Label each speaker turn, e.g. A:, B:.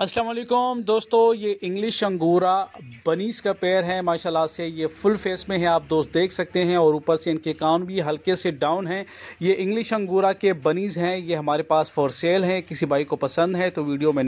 A: अस्सलाम वालेकुम दोस्तों ये इंग्लिश अंगूरा बनीस का पेड़ है माशाल्लाह से ये फुल फेस में है आप दोस्त देख सकते हैं और ऊपर से इनके कान भी हल्के से डाउन हैं ये इंग्लिश अंगूरा के बनीज़ हैं ये हमारे पास फॉर सेल हैं किसी भाई को पसंद है तो वीडियो में